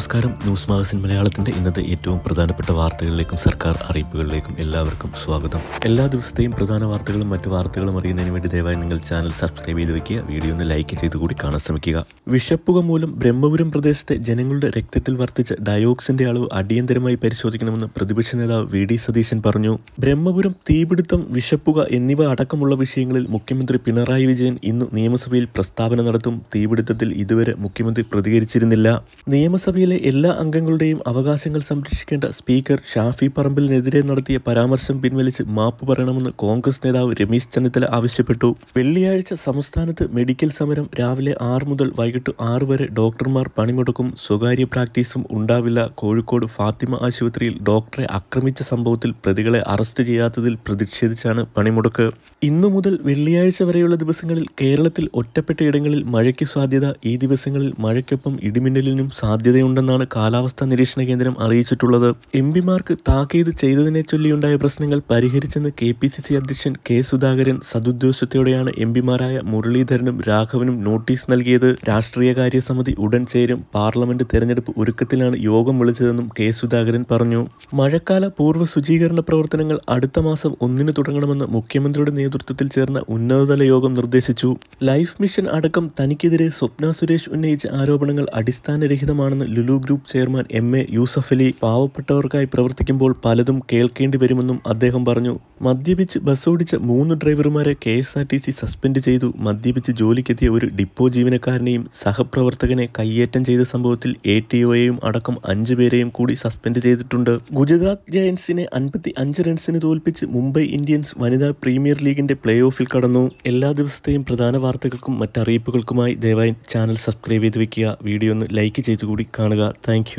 നമസ്കാരം news magazine മലയാളത്തിന്റെ ഇന്നത്തെ ഏറ്റവും പ്രധാനപ്പെട്ട വാർത്തകളിലേക്കും സർക്കാർ അറിയിപ്പുകളിലേക്കും എല്ലാവർക്കും സ്വാഗതം എല്ലാ ദിവസത്തെയും പ്രധാന വാർത്തകളും മറ്റു വാർത്തകളും അറിയുന്നതിന് വേണ്ടി ദയവായി നിങ്ങൾ ചാനൽ സബ്സ്ക്രൈബ് ചെയ്ത് വെക്കുക വീഡിയോ ഒന്ന് ലൈക്ക് ചെയ്ത് കൂടി കാണാൻ ശ്രമിക്കുക വിഷപ്പുക മൂലം ബ്രഹ്മപുരം പ്രദേശത്തെ ജനങ്ങളുടെ രക്തത്തിൽ വർദ്ധിച്ച ഡയോക്സിന്റെ അളവ് അടിയന്തരമായി പരിശോധിക്കണമെന്ന് പ്രതിപക്ഷ നേതാവ് വി ഡി സതീശൻ പറഞ്ഞു ബ്രഹ്മപുരം തീപിടുത്തം വിഷപ്പുക എന്നിവ അടക്കമുള്ള വിഷയങ്ങളിൽ മുഖ്യമന്ത്രി പിണറായി വിജയൻ ഇന്ന് നിയമസഭയിൽ പ്രസ്താവന നടത്തും തീപിടുത്തത്തിൽ ഇതുവരെ മുഖ്യമന്ത്രി പ്രതികരിച്ചിരുന്നില്ല നിയമസഭയിൽ സമൂഹത്തിലെ എല്ലാ അംഗങ്ങളുടെയും അവകാശങ്ങൾ സംരക്ഷിക്കേണ്ട സ്പീക്കർ ഷാഫി പറമ്പിലിനെതിരെ നടത്തിയ പരാമർശം പിൻവലിച്ച് മാപ്പ് പറയണമെന്ന് കോൺഗ്രസ് നേതാവ് രമേശ് ചെന്നിത്തല ആവശ്യപ്പെട്ടു വെള്ളിയാഴ്ച സംസ്ഥാനത്ത് മെഡിക്കൽ സമരം രാവിലെ ആറ് മുതൽ വൈകിട്ട് ആറ് വരെ ഡോക്ടർമാർ പണിമുടക്കും സ്വകാര്യ പ്രാക്ടീസും ഉണ്ടാവില്ല കോഴിക്കോട് ഫാത്തിമ ആശുപത്രിയിൽ ഡോക്ടറെ ആക്രമിച്ച സംഭവത്തിൽ പ്രതികളെ അറസ്റ്റ് ചെയ്യാത്തതിൽ പ്രതിഷേധിച്ചാണ് പണിമുടക്ക് ഇന്നു മുതൽ വെള്ളിയാഴ്ച വരെയുള്ള ദിവസങ്ങളിൽ കേരളത്തിൽ ഒറ്റപ്പെട്ട ഇടങ്ങളിൽ മഴയ്ക്ക് സാധ്യത ഈ ദിവസങ്ങളിൽ മഴയ്ക്കൊപ്പം ഇടിമിന്നലിനും സാധ്യതയുണ്ടെന്നാണ് കാലാവസ്ഥാ നിരീക്ഷണ കേന്ദ്രം അറിയിച്ചിട്ടുള്ളത് എം പിമാർക്ക് താക്കീത് ചെയ്തതിനെ ചൊല്ലിയുണ്ടായ പ്രശ്നങ്ങൾ പരിഹരിച്ചെന്ന് കെ പി സി സി അധ്യക്ഷൻ കെ സുധാകരൻ സതുദ്ദേശത്തോടെയാണ് എം പിമാരായ മുരളീധരനും രാഘവനും നോട്ടീസ് നൽകിയത് രാഷ്ട്രീയകാര്യ സമിതി ഉടൻ ചേരും പാർലമെന്റ് തെരഞ്ഞെടുപ്പ് ഒരുക്കത്തിലാണ് യോഗം വിളിച്ചതെന്നും കെ സുധാകരൻ പറഞ്ഞു മഴക്കാല പൂർവ്വ ശുചീകരണ പ്രവർത്തനങ്ങൾ അടുത്ത മാസം ഒന്നിന് തുടങ്ങണമെന്ന് മുഖ്യമന്ത്രിയുടെ നേതൃത്വത്തിൽ ചേർന്ന ഉന്നതതല യോഗം നിർദ്ദേശിച്ചു ലൈഫ് മിഷൻ അടക്കം തനിക്കെതിരെ സ്വപ്ന സുരേഷ് ഉന്നയിച്ച ആരോപണങ്ങൾ അടിസ്ഥാനരഹിതമാണെന്ന് Lulu group chairman M A Yusuff Ali പാവപ്പെട്ടവർക്കായി പ്രവർത്തിക്കുമ്പോൾ പലതും കേൾക്കേണ്ടി വരുമെന്നും അദ്ദേഹം പറഞ്ഞു മദ്യപിച്ച് ബസ്സോടിച്ച മൂന്ന് ഡ്രൈവർമാരെ K S R T C suspend ചെയ്തു മദ്യപിച്ച് ജോലിക്കെത്തിയ ഒരു ഡിപ്പോ ജീവനക്കാരനെയും സഹപ്രവർത്തകനെ കയ്യേറ്റം ചെയ്ത സംഭവത്തിൽ എ ടി ഒയെയും അടക്കം അഞ്ചു പേരെയും കൂടി സസ്പെൻഡ് ചെയ്തിട്ടുണ്ട് ഗുജറാത്ത് ജയൻസിനെ അൻപത്തി അഞ്ച് റൺസിന് തോൽപ്പിച്ച് മുംബൈ ഇന്ത്യൻസ് വനിതാ പ്രീമിയർ ലീഗ് ലീഗിൻ്റെ പ്ലേ ഓഫിൽ കടന്നു എല്ലാ ദിവസത്തെയും പ്രധാന വാർത്തകൾക്കും മറ്ററിയിപ്പുകൾക്കുമായി ദയവായി ചാനൽ സബ്സ്ക്രൈബ് ചെയ്ത് വെക്കുക വീഡിയോ ഒന്ന് ലൈക്ക് ചെയ്തുകൂടി കാണുക താങ്ക്